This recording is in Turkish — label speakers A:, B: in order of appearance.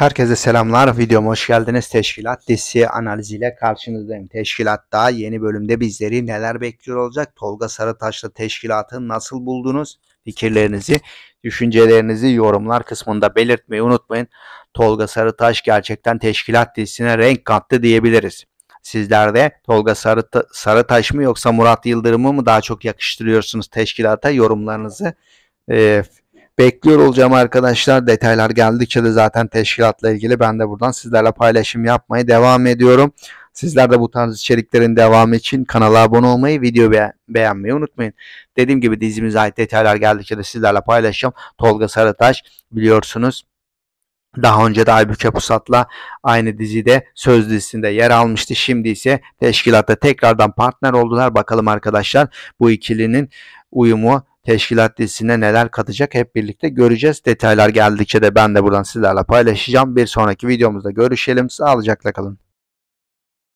A: Herkese selamlar. Videoma hoş geldiniz. Teşkilat dizisi analiziyle karşınızdayım. Teşkilatta yeni bölümde bizleri
B: neler bekliyor olacak? Tolga Sarıtaşlı teşkilatı nasıl buldunuz? Fikirlerinizi, düşüncelerinizi yorumlar kısmında belirtmeyi unutmayın. Tolga Sarıtaş gerçekten teşkilat dizisine renk kattı diyebiliriz. Sizler de Tolga Sarıta Sarıtaş mı yoksa Murat Yıldırım'ı mı daha çok yakıştırıyorsunuz teşkilata? Yorumlarınızı e, Bekliyor olacağım arkadaşlar. Detaylar geldikçe de zaten teşkilatla ilgili ben de buradan sizlerle paylaşım yapmaya devam ediyorum. Sizler de bu tarz içeriklerin devamı için kanala abone olmayı, video beğenmeyi unutmayın. Dediğim gibi dizimize ait detaylar geldikçe de sizlerle paylaşacağım. Tolga Sarıtaş biliyorsunuz daha önce de Aybüke Pusat'la aynı dizide söz dizisinde yer almıştı. Şimdi ise teşkilatta tekrardan partner oldular. Bakalım arkadaşlar bu ikilinin uyumu teşkilat listesine neler katacak hep
A: birlikte göreceğiz. Detaylar geldikçe de ben de buradan sizlerle paylaşacağım. Bir sonraki videomuzda görüşelim. Sağlıcakla kalın.